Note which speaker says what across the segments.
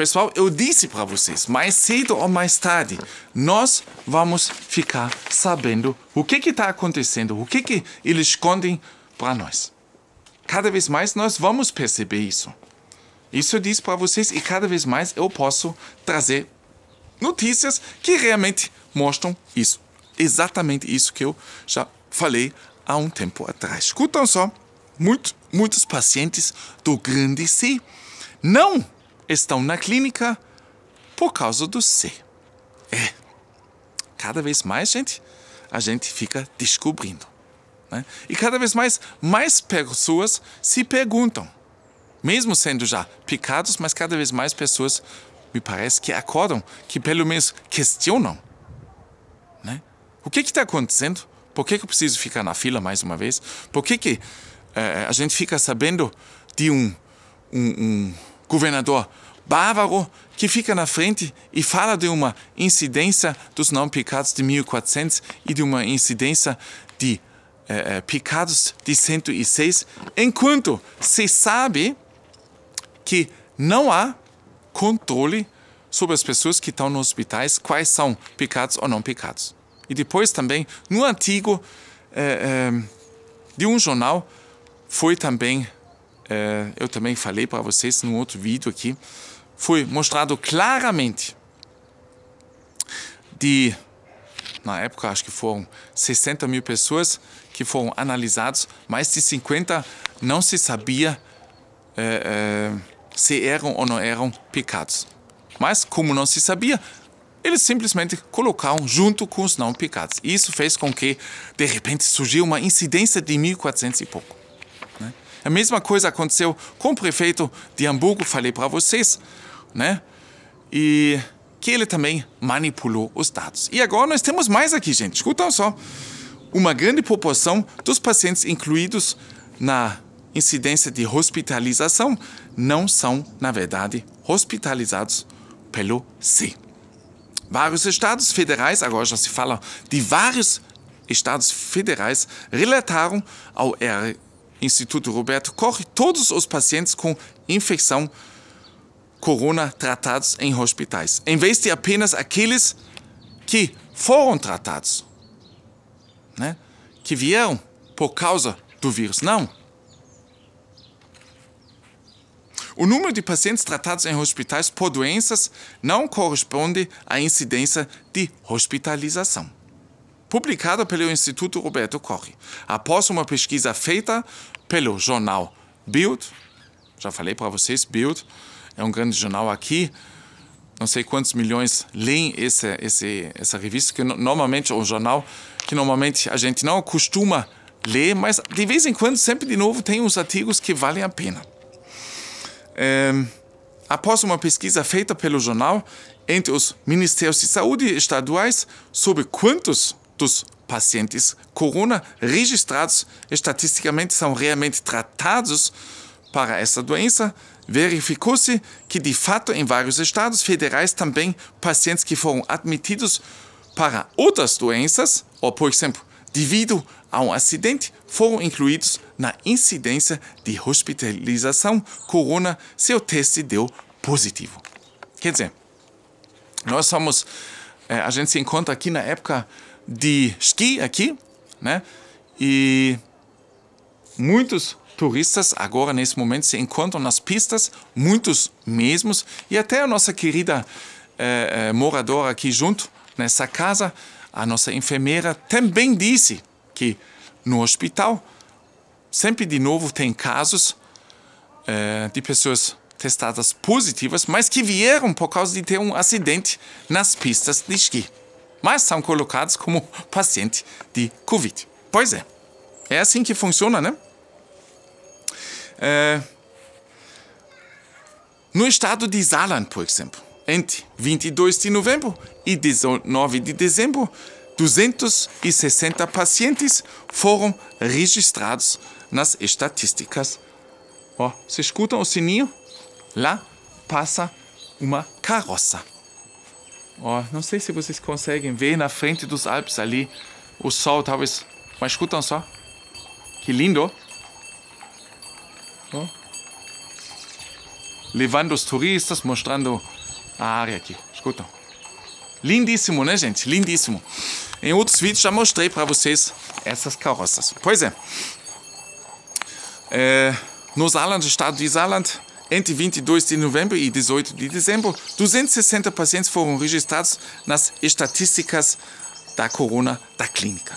Speaker 1: Pessoal, eu disse para vocês, mais cedo ou mais tarde, nós vamos ficar sabendo o que está acontecendo, o que, que eles escondem para nós. Cada vez mais nós vamos perceber isso. Isso eu disse para vocês e cada vez mais eu posso trazer notícias que realmente mostram isso. Exatamente isso que eu já falei há um tempo atrás. Escutam só, muito, muitos pacientes do Grande C não estão na clínica por causa do C. É. Cada vez mais, gente, a gente fica descobrindo. Né? E cada vez mais, mais pessoas se perguntam. Mesmo sendo já picados, mas cada vez mais pessoas, me parece, que acordam, que pelo menos questionam. Né? O que está acontecendo? Por que, que eu preciso ficar na fila mais uma vez? Por que, que eh, a gente fica sabendo de um, um, um governador bávaro que fica na frente e fala de uma incidência dos não picados de 1400 e de uma incidência de eh, eh picados de 106, enquanto se sabe que não há controle sobre as pessoas que estão nos hospitais, quais são picados ou não picados. E depois também, no artigo eh, eh, de um jornal, foi também é, eu também falei para vocês num outro vídeo aqui, foi mostrado claramente de, na época, acho que foram 60 mil pessoas que foram analisadas, mais de 50 não se sabia é, é, se eram ou não eram picados. Mas, como não se sabia, eles simplesmente colocaram junto com os não picados. Isso fez com que, de repente, surgiu uma incidência de 1.400 e pouco. A mesma coisa aconteceu com o prefeito de Hamburgo, falei para vocês, né? E que ele também manipulou os dados. E agora nós temos mais aqui, gente. Escutam só. Uma grande proporção dos pacientes incluídos na incidência de hospitalização não são, na verdade, hospitalizados pelo C. Vários estados federais, agora já se fala de vários estados federais, relataram ao R Instituto Roberto corre todos os pacientes com infecção corona tratados em hospitais, em vez de apenas aqueles que foram tratados, né? que vieram por causa do vírus. Não. O número de pacientes tratados em hospitais por doenças não corresponde à incidência de hospitalização publicada pelo Instituto Roberto Corre, após uma pesquisa feita pelo jornal Bild. Já falei para vocês, Bild é um grande jornal aqui. Não sei quantos milhões leem esse, esse, essa revista, que normalmente é um jornal que normalmente a gente não costuma ler, mas de vez em quando, sempre de novo, tem uns artigos que valem a pena. É, após uma pesquisa feita pelo jornal entre os ministérios de saúde estaduais sobre quantos dos pacientes corona registrados estatisticamente são realmente tratados para essa doença, verificou-se que, de fato, em vários estados federais também pacientes que foram admitidos para outras doenças, ou, por exemplo, devido a um acidente, foram incluídos na incidência de hospitalização corona se o teste deu positivo. Quer dizer, nós somos. Eh, a gente se encontra aqui na época de esqui aqui, né? E muitos turistas agora nesse momento se encontram nas pistas, muitos mesmos, e até a nossa querida eh, eh, moradora aqui junto nessa casa, a nossa enfermeira também disse que no hospital sempre de novo tem casos eh, de pessoas testadas positivas, mas que vieram por causa de ter um acidente nas pistas de esqui mas são colocados como paciente de Covid. Pois é, é assim que funciona, né? É... No estado de Saarland, por exemplo, entre 22 de novembro e 19 de dezembro, 260 pacientes foram registrados nas estatísticas. Ó, oh, vocês escutam o sininho? Lá passa uma carroça. Ó, não sei se vocês conseguem ver na frente dos Alpes ali o sol, talvez. Mas escutam só. Que lindo! Ó. Levando os turistas, mostrando a área aqui. Escutam. Lindíssimo, né, gente? Lindíssimo. Em outros vídeos já mostrei para vocês essas carroças. Pois é. é nos estado de Island. Entre 22 de novembro e 18 de dezembro, 260 pacientes foram registrados nas estatísticas da corona da clínica.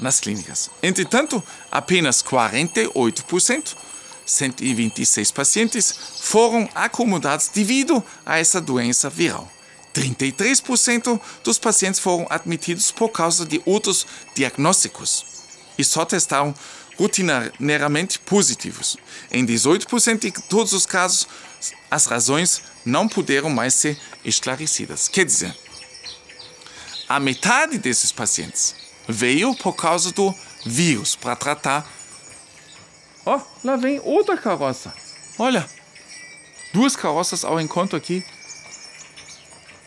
Speaker 1: Nas clínicas. Entretanto, apenas 48%, 126 pacientes, foram acomodados devido a essa doença viral. 33% dos pacientes foram admitidos por causa de outros diagnósticos e só testaram rotineiramente positivos. Em 18% de todos os casos, as razões não puderam mais ser esclarecidas. Quer dizer, a metade desses pacientes veio por causa do vírus para tratar. Ó, oh, lá vem outra carroça. Olha, duas carroças ao encontro aqui.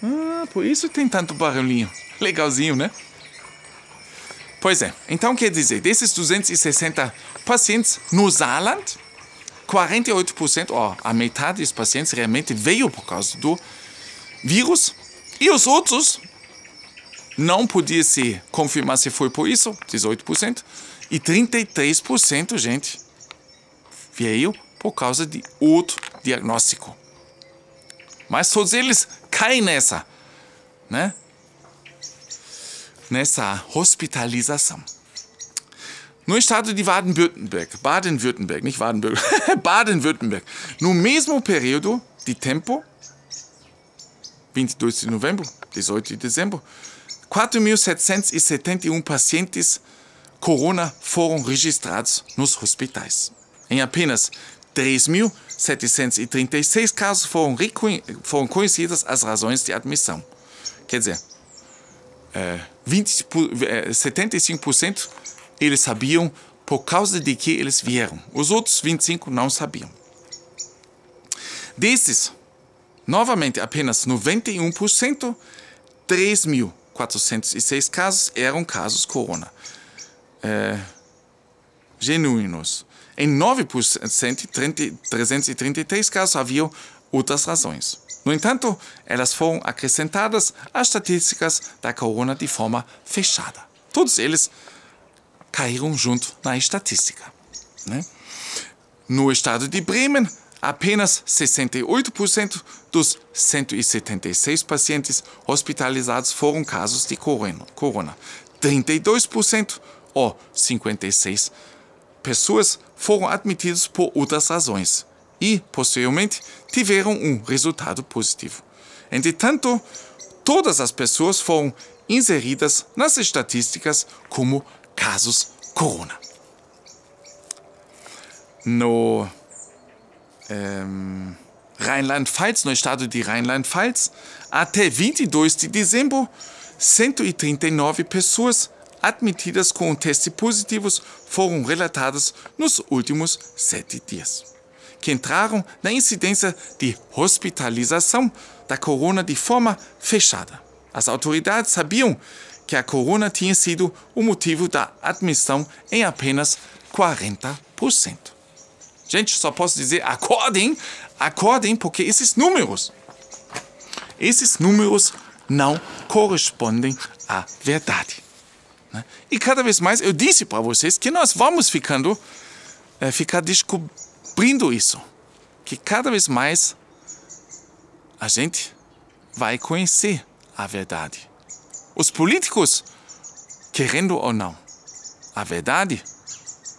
Speaker 1: Ah, por isso tem tanto barulhinho. Legalzinho, né? Pois é. Então quer dizer, desses 260 pacientes no Saarland, 48%, ou a metade dos pacientes realmente veio por causa do vírus. E os outros não podia se confirmar se foi por isso, 18%, e 33%, gente, veio por causa de outro diagnóstico. Mas todos eles caem nessa, né? nessa hospitalização. No estado de Baden-Württemberg, Baden-Württemberg, nicht Baden-Württemberg, Baden-Württemberg, no mesmo período de tempo, 22 de novembro, 18 de dezembro, 4.771 pacientes corona foram registrados nos hospitais. Em apenas 3.736 casos foram, foram conhecidas as razões de admissão. Quer dizer, é, 20, 75% eh, eles sabiam por causa de que eles vieram. Os outros 25 não sabiam. Desses, novamente, apenas 91%, 3.406 casos eram casos corona é, genuínos. Em 9%, 333 casos haviam outras razões. No entanto, elas foram acrescentadas às estatísticas da corona de forma fechada. Todos eles caíram junto na estatística. Né? No estado de Bremen, apenas 68% dos 176 pacientes hospitalizados foram casos de corona. 32%, ou 56 pessoas, foram admitidos por outras razões e, posteriormente, tiveram um resultado positivo. Entretanto, todas as pessoas foram inseridas nas estatísticas como casos corona. No um, ehm, Rheinland-Pfalz, no estado de Rheinland-Pfalz, até 22 de dezembro, 139 pessoas admitidas com testes positivos foram relatadas nos últimos sete dias que entraram na incidência de hospitalização da corona de forma fechada. As autoridades sabiam que a corona tinha sido o motivo da admissão em apenas 40%. Gente, só posso dizer: acordem, acordem, porque esses números, esses números não correspondem à verdade. Né? E cada vez mais eu disse para vocês que nós vamos ficando, é, ficar descobrindo cumprindo isso, que cada vez mais a gente vai conhecer a verdade. Os políticos, querendo ou não, a verdade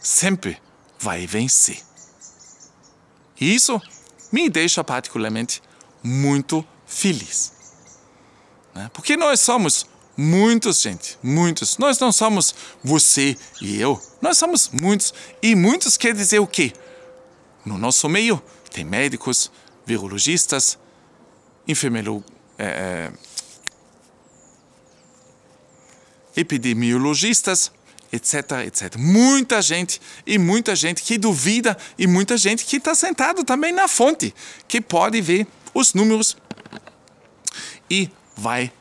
Speaker 1: sempre vai vencer. E isso me deixa particularmente muito feliz. Né? Porque nós somos muitos, gente, muitos. Nós não somos você e eu. Nós somos muitos. E muitos quer dizer o quê? no nosso meio tem médicos, virologistas, enfermeiros, é, é, epidemiologistas, etc, etc. Muita gente e muita gente que duvida e muita gente que está sentado também na fonte, que pode ver os números e vai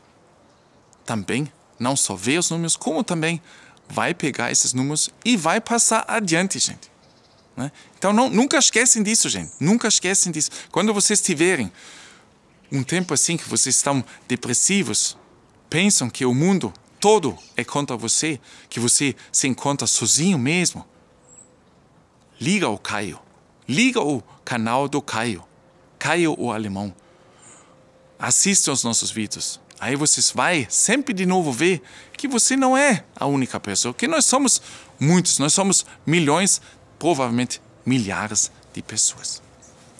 Speaker 1: também não só ver os números, como também vai pegar esses números e vai passar adiante, gente. Né? Então não, nunca esquecem disso, gente. Nunca esquecem disso. Quando vocês tiverem um tempo assim que vocês estão depressivos, pensam que o mundo todo é contra você, que você se encontra sozinho mesmo, liga o Caio. Liga o canal do Caio. Caio o Alemão. Assista os nossos vídeos. Aí vocês vai sempre de novo ver que você não é a única pessoa, que nós somos muitos, nós somos milhões provavelmente milhares de pessoas.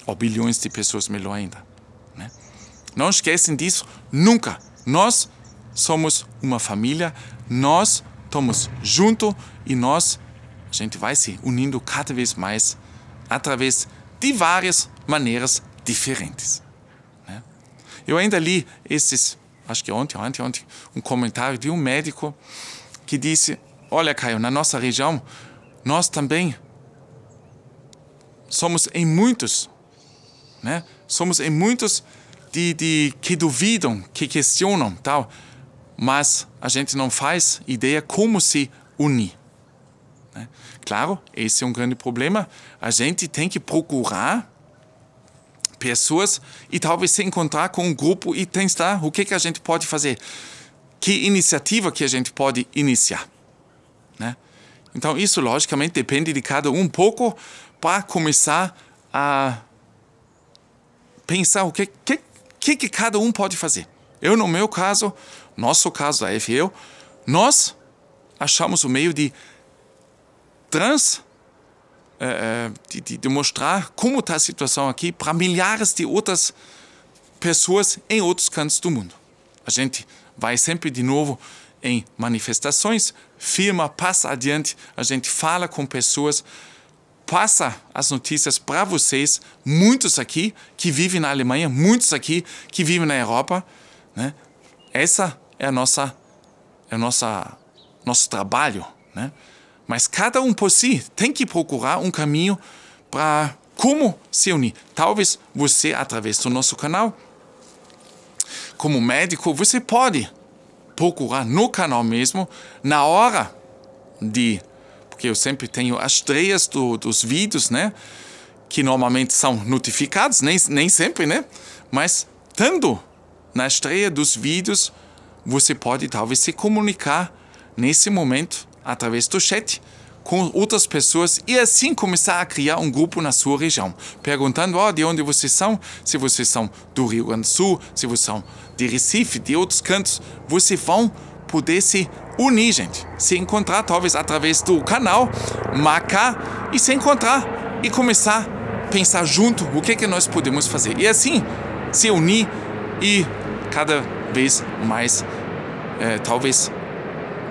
Speaker 1: Ou bilhões de pessoas, melhor ainda. Né? Não esquecem disso nunca. Nós somos uma família, nós estamos juntos e nós, a gente vai se unindo cada vez mais através de várias maneiras diferentes. Né? Eu ainda li esses, acho que ontem, ontem, ontem, um comentário de um médico que disse: Olha, Caio, na nossa região, nós também somos em muitos, né? Somos em muitos de, de que duvidam, que questionam, tal, mas a gente não faz ideia como se unir. Né? Claro, esse é um grande problema. A gente tem que procurar pessoas e talvez se encontrar com um grupo e testar o que, que a gente pode fazer, que iniciativa que a gente pode iniciar. Né? Então, isso logicamente depende de cada um pouco, para começar a pensar o que, que, que, que cada um pode fazer. Eu, no meu caso, nosso caso, a F nós achamos o meio de trans eh, eh, de, de, de, mostrar como está a situação aqui para milhares de outras pessoas em outros cantos do mundo. A gente vai sempre de novo em manifestações, firma, passa adiante, a gente fala com pessoas, passa as notícias para vocês, muitos aqui que vivem na Alemanha, muitos aqui que vivem na Europa, né? Essa é a nossa é a nossa nosso trabalho, né? Mas cada um por si tem que procurar um caminho para como se unir. Talvez você através do nosso canal, como médico, você pode procurar no canal mesmo na hora de porque eu sempre tenho as treias do, dos vídeos, né? Que normalmente são notificados, nem, nem sempre, né? Mas estando na estreia dos vídeos, você pode talvez se comunicar nesse momento através do chat com outras pessoas e assim começar a criar um grupo na sua região, perguntando oh, de onde vocês são, se vocês são do Rio Grande do Sul, se vocês são de Recife, de outros cantos, vocês vão poder se unir, gente. Se encontrar, talvez através do canal, marcar e se encontrar e começar a pensar junto o que, é que nós podemos fazer. E assim, se unir e cada vez mais, é, talvez,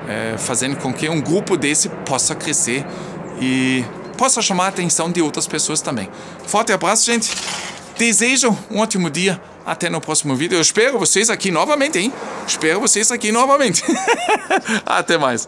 Speaker 1: é, fazendo com que um grupo desse possa crescer e possa chamar a atenção de outras pessoas também. Forte abraço, gente. Desejo um ótimo dia. Até no próximo vídeo. Eu espero vocês aqui novamente, hein? Espero vocês aqui novamente. Até mais.